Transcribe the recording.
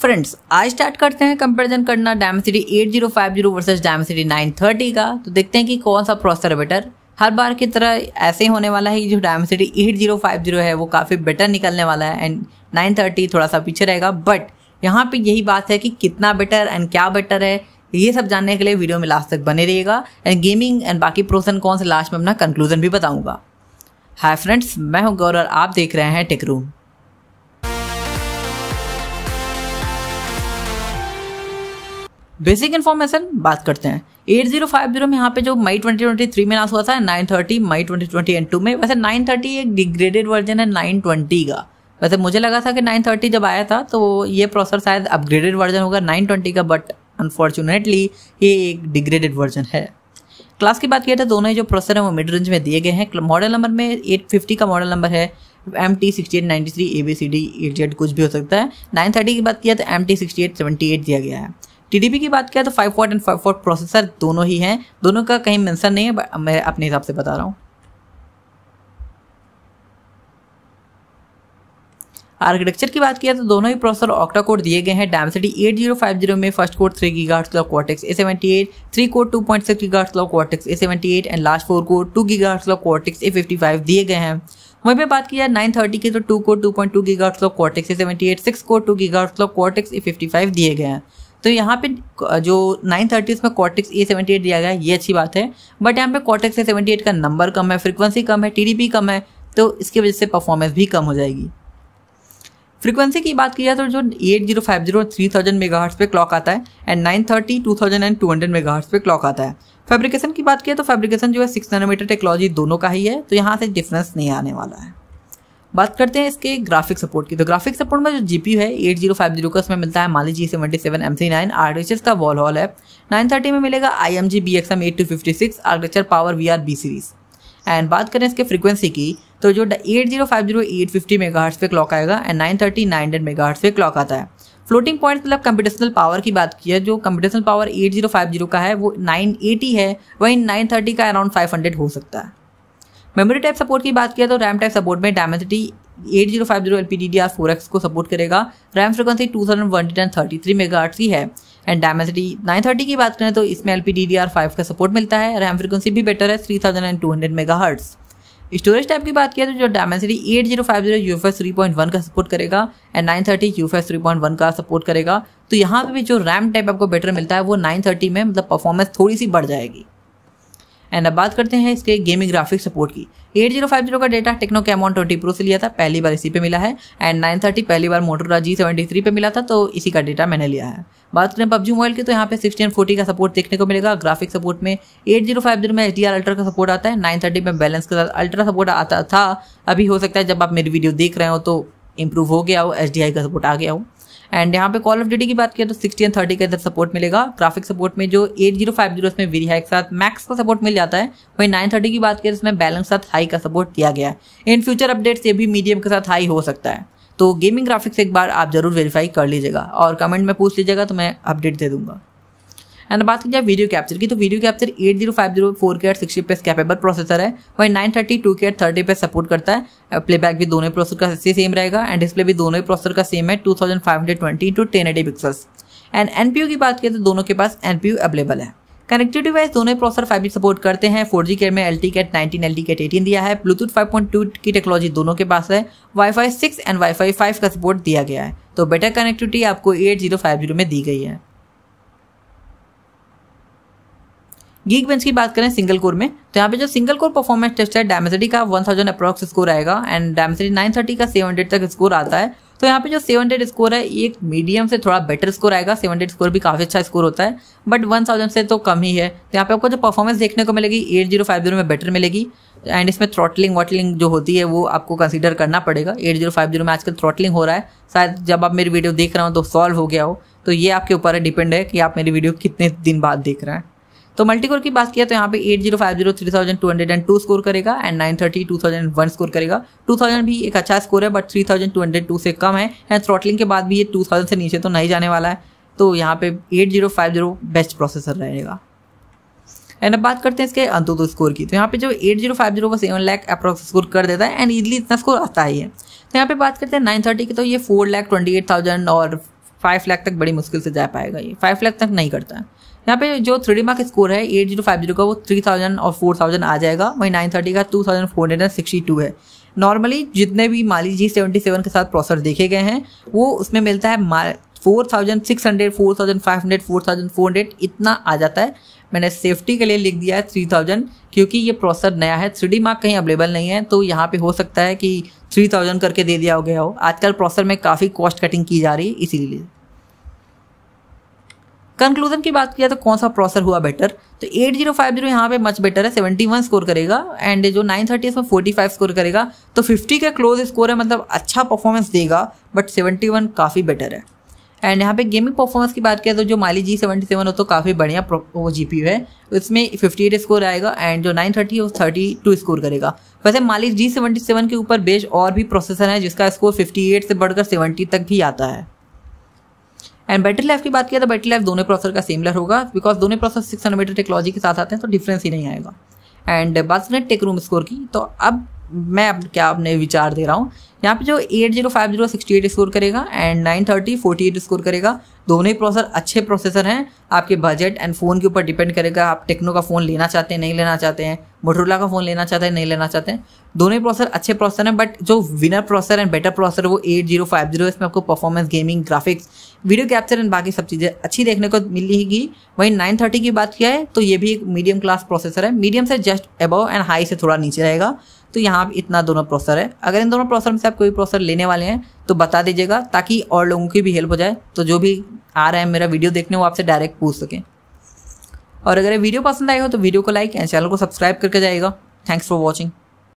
friends आज start करते हैं कंपैरिजन करना डायमेसिटी 8050 वर्सेज डायमेसिटी थर्टी का तो देखते हैं कि कौन सा प्रोसेसर बेटर हर बार की तरह ऐसे ही होने वाला है कि जो डायमेसिटी 8050 है वो काफ़ी बेटर निकलने वाला है एंड 930 थोड़ा सा पीछे रहेगा बट यहाँ पे यही बात है कि कितना बेटर एंड क्या बेटर है ये सब जानने के लिए वीडियो में लास्ट तक बने रहिएगा एंड गेमिंग एंड बाकी प्रोसेसर कौन से लास्ट में अपना कंक्लूजन भी बताऊंगा हाय फ्रेंड्स मैं हूँ गौर और आप देख रहे हैं टेक रूम बेसिक इन्फॉर्मेशन बात करते हैं एट जीरो फाइव जीरो में यहाँ पे जो मई ट्वेंटी ट्वेंटी थ्री में नाश हुआ था नाइन थर्टी मई ट्वेंटी ट्वेंटी एंड टू में वैसे नाइन थर्टी एक डिग्रेडेड वर्जन है नाइन ट्वेंटी का वैसे मुझे लगा था कि नाइन थर्टी जब आया था तो ये प्रोसेसर शायद अपग्रेडेड वर्जन होगा नाइन ट्वेंटी का बट अनफॉर्चुनेटली ये एक डिग्रेडेड वर्जन है क्लास की बात किया तो दोनों ही जो प्रोसेसर हैं वो मिड रेंज में दिए गए हैं मॉडल नंबर में एट फिफ्टी का मॉडल नंबर है M T sixty eight ninety three A B C D eight Z कुछ भी हो सकता है नाइन थर्टी की बात किया तो M T sixty eight seventy eight दिया गया है टीडीपी की बात किया तो five watt and five watt processor दोनों ही हैं दोनों का कहीं मेंशन नहीं है मैं अपने हिसाब से बता रहा हूँ आर्किटेक्चर की बात किया तो दोनों ही प्रोसेसर ऑक्टा कोड दिए गए हैं एट जीरो फाइव जीरो में first core three gigahertz lock Cortex A seventy eight three core two point six gigahertz lock Cortex A seventy eight and last four core two gigahertz lock Cortex A fifty five दिए गए हैं वहीं पर बात किया thirty की तो two core two point two gigahertz lock Cortex A seventy eight six core two gigahertz lock Cortex A fifty five दिए गए हैं तो यहाँ पे जो नाइन थर्टीज में कॉटेक्स ए सेवेंटी एट दिया गया है ये अच्छी बात है बट यहाँ पे कॉटेक्स ए सेवेंटी एट का नंबर कम है फ्रीक्वेंसी कम है टी कम है तो इसकी वजह से परफॉर्मेंस भी कम हो जाएगी फ्रीक्वेंसी की बात की जाए तो जो eight zero five zero three thousand mega पे क्लॉक आता है and nine thirty two thousand and two hundred mega पे क्लॉक आता है फैब्रिकेशन की बात की जाए तो फैब्रिकेशन जो है सिक्स नैनोमीटर टेक्नोलॉजी दोनों का ही है तो यहाँ से डिफरेंस नहीं आने वाला है बात करते हैं इसके ग्राफिक सपोर्ट की तो ग्राफिक सपोर्ट में जो जी है एट जीरो फाइव जीरो का उसमें मिलता है Mali G seventy seven M C nine architecture का वॉल हॉल है नाइन थर्टी में मिलेगा I M G B X M eight two fifty six architecture power V R B series and बात करें इसके फ्रीक्वेंसी की तो जो eight zero five zero eight fifty megahertz पे क्लॉक आएगा and nine thirty nine hundred megahertz पे clock आता है फ्लोटिंग पॉइंट मतलब कंप्यूटेशनल पावर की बात की है जो computational power eight zero five zero का है वो नाइन एटी है वहीं नाइन थर्टी का अराउंड फाइव हंड्रेड हो सकता है मेमोरी टाइप सपोर्ट की बात किया तो रैम टाइप सपोर्ट में Dimensity eight zero five zero L P D D R four X को सपोर्ट करेगा RAM frequency two thousand one hundred and thirty three megahertz की है एंड डायमेंसिटी नाइन थर्टी की बात करें तो इसमें L P D D R five का सपोर्ट मिलता है रैम फ्रिक्वेंसी भी बेटर है three thousand and two hundred megahertz storage type की बात किया तो जो Dimensity eight zero five zero U F S three point one का सपोर्ट करेगा and nine thirty U F S three point one का support करेगा तो यहाँ पे भी जो रैम टाइप आपको बेटर मिलता है वो नाइन थर्टी में मतलब परफॉर्मेंस थोड़ी सी बढ़ जाएगी एंड अब बात करते हैं इसके गेमिंग ग्राफिक सपोर्ट की एट जीरो फाइव जीरो का data Tecno Camon twenty pro से लिया था पहली बार इसी पे मिला है एंड नाइन थर्टी पहली बार मोटोरा जी सेवेंटी थ्री पे मिला था तो इसी का डेटा मैंने लिया है बात करें पबजी मोबाइल की तो यहाँ पे सिक्सटी एंड फोर्टी का सपोर्ट देखने को मिलेगा ग्राफिक सपोर्ट में एट जीरो फाइव जीरो में एच डी आर अल्ट्रा का सपोर्ट आता है नाइन थर्टी में बैलेंस का अल्ट्रा सपोर्ट आता था अभी हो सकता है जब आप मेरी वीडियो देख रहे हो तो इम्प्रूव हो गया हो एच डी आई का सपोर्ट आ गया हो एंड यहाँ पे कॉल ऑफ ड्यूटी की बात किया तो सिक्सटी एंड थर्टी का इधर सपोर्ट मिलेगा ग्राफिक सपोर्ट में जो एट जीरो फाइव जीरो इसमें वेरी हाई के साथ मैक्स का सपोर्ट मिल जाता है वहीं नाइन थर्टी की बात तो इसमें बैलेंस साथ हाई का सपोर्ट दिया गया है इन फ्यूचर अपडेट्स ये भी मीडियम के साथ हाई हो सकता है तो गेमिंग ग्राफिक्स एक बार आप जरूर वेरीफाई कर लीजिएगा और कमेंट में पूछ लीजिएगा तो मैं अपडेट दे दूंगा एंड बात की जाए वीडियो कैप्चर की तो video capture eight zero five zero four K at sixty पे कैपेबल प्रोसेसर है वही nine thirty two K at thirty पे सपोर्ट करता है प्लेबैक uh, भी दोनों प्रोसेसर का सेम रहेगा एंड डिस्प्ले भी दोनों प्रोसेसर का सेम है two thousand five hundred twenty two ten eighty pixels and U की बात करें तो दोनों के पास यू अवेलेबल है कनेक्टिविटी वाइज दोनों प्रोसेसर फाइव जी सपोर्ट करते हैं फोर जी के में L T cat nineteen L T cat eighteen दिया है ब्लूटूथ फाइव पॉइंट टू की टेक्नोलॉजी दोनों के पास है wifi six and wifi five का सपोर्ट दिया गया है तो बेटर कनेक्टिविटी आपको एट जीरो फाइव जीरो में दी गई है गीक बेंच की बात करें सिंगल कोर में तो यहाँ पे जो सिंगल कोर परफॉर्मेंस टेस्ट है डायमेसिटी का वन थाउजेंड अप्रॉक्स स्कोर आएगा एंड डायमेसिटी थर्टी का सेवन हंड्रेड तक स्कोर आता है तो यहाँ पे जो सेवन हंड्रेड स्कोर है एक मीडियम से थोड़ा बेटर स्कोर आएगा सेवन हंड्रेड स्कोर भी काफ़ी अच्छा स्कोर होता है बट थाउजेंड से तो कम ही है तो यहाँ पे आपको जो परफॉर्मेंस देखने को मिलेगी एट जीरो फाइव जीरो में बेटर मिलेगी एंड इसमें थ्रॉटलिंग वॉटलिंग जो होती है वो आपको कंसिडर करना पड़ेगा एट जीरो फाइव जीरो में आजकल थ्रॉटलिंग हो रहा है शायद जब आप मेरी वीडियो देख रहे हो तो सॉल्व हो गया हो तो ये आपके ऊपर डिपेंड है कि आप मेरी वीडियो कितने दिन बाद देख रहे हैं तो मल्टीकोर की बात किया तो यहाँ पे eight zero five zero three thousand two hundred and two score करेगा and nine thirty two thousand one score करेगा टू थाउजेंड भी एक अच्छा स्कोर है but three thousand two hundred two से कम है एंड थ्रॉटलिंग के बाद भी ये टू थाउजेंड से नीचे तो नहीं जाने वाला है तो यहाँ पे eight zero five zero best processor रहेगा एंड अब बात करते हैं इसके अंतुदो स्कोर की तो यहाँ पे जो एट जीरो फाइव जीरो बस सेवन लैक अप्रॉक्स स्कोर कर देता है एंड इजली इतना स्कोर आता ही है तो यहाँ पे बात करते हैं नाइन थर्टी की तो ये four lakh twenty eight thousand और फाइव लाख तक बड़ी मुश्किल से जा पाएगा ये फाइव लाख तक नहीं करता है यहाँ पे जो थ्री डी मार्क स्कोर है एट जीरो फाइव जीरो का वो थ्री थाउजेंड और फोर थाउजेंड आ जाएगा वहीं नाइन थर्टी का two thousand four hundred and sixty two है नॉर्मली जितने भी माली जी सेवेंटी सेवन के साथ प्रोसेसर देखे गए हैं वो उसमें मिलता है four thousand six hundred four thousand five hundred four thousand four hundred इतना आ जाता है मैंने सेफ्टी के लिए लिख दिया है थ्री थाउजेंड क्योंकि ये प्रोसेसर नया है थ्री डी मार्क कहीं अवेलेबल नहीं है तो यहाँ पे हो सकता है कि थ्री थाउजेंड करके दे दिया हो गया हो आजकल प्रोसेसर में काफ़ी कॉस्ट कटिंग की जा रही है इसीलिए कंक्लूजन की बात किया तो कौन सा प्रोसेसर हुआ बेटर तो 8050 जीरो फाइव जीरो यहाँ पे मच बेटर है 71 स्कोर करेगा एंड जो 930 थर्टी इसमें फाइव स्कोर करेगा तो 50 का क्लोज स्कोर है मतलब अच्छा परफॉर्मेंस देगा बट 71 काफ़ी बेटर है एंड यहाँ पे गेमिंग परफॉर्मेंस की बात किया तो जो माली जी सेवेंटी सेवन हो तो काफ़ी बढ़िया वो जी पी है उसमें फिफ्टी एट स्कोर आएगा एंड जो नाइन थर्टी वो थर्टी टू स्कोर करेगा वैसे माली जी सेवेंटी सेवन के ऊपर बेस और भी प्रोसेसर है जिसका स्कोर फिफ्टी एट से बढ़कर सेवेंटी तक भी आता है एंड बैटरी लाइफ की बात किया तो बैटरी लाइफ दोनों प्रोसेसर का सिमिलर होगा बिकॉज दोनों प्रोसेसर सिक्स हंड्रेड टेक्नोलॉजी के साथ आते हैं तो डिफरेंस ही नहीं आएगा एंड बात सुनिए टेक रूम स्कोर की तो अब मैं अब क्या अपने विचार दे रहा हूँ यहाँ पे जो eight zero five zero sixty eight score करेगा and nine thirty forty eight score करेगा दोनों ही प्रोसेसर अच्छे प्रोसेसर हैं आपके बजट एंड फ़ोन के ऊपर डिपेंड करेगा आप टेक्नो का फ़ोन लेना चाहते हैं नहीं लेना चाहते हैं मोटरोला का फ़ोन लेना चाहते हैं नहीं लेना चाहते हैं दोनों ही प्रोसेसर अच्छे प्रोसेसर हैं बट जो winner processor and better processor वो एट जीरो फाइव जीरो इसमें आपको performance gaming graphics video capture and बाकी सब चीज़ें अच्छी देखने को मिलेगी वहीं नाइन थर्टी की बात किया है तो ये भी एक मीडियम क्लास प्रोसेसर है मीडियम से जस्ट अबव एंड हाई से थोड़ा नीचे रहेगा तो यहाँ इतना दोनों प्रोसेसर है अगर इन दोनों प्रोसेसर में से आप कोई प्रोसेसर लेने वाले हैं तो बता दीजिएगा ताकि और लोगों की भी हेल्प हो जाए तो जो भी आ रहे हैं मेरा वीडियो देखने वो आपसे डायरेक्ट पूछ सकें और अगर ये वीडियो पसंद आएगा तो वीडियो को लाइक एंड चैनल को सब्सक्राइब करके जाएगा थैंक्स फॉर वॉचिंग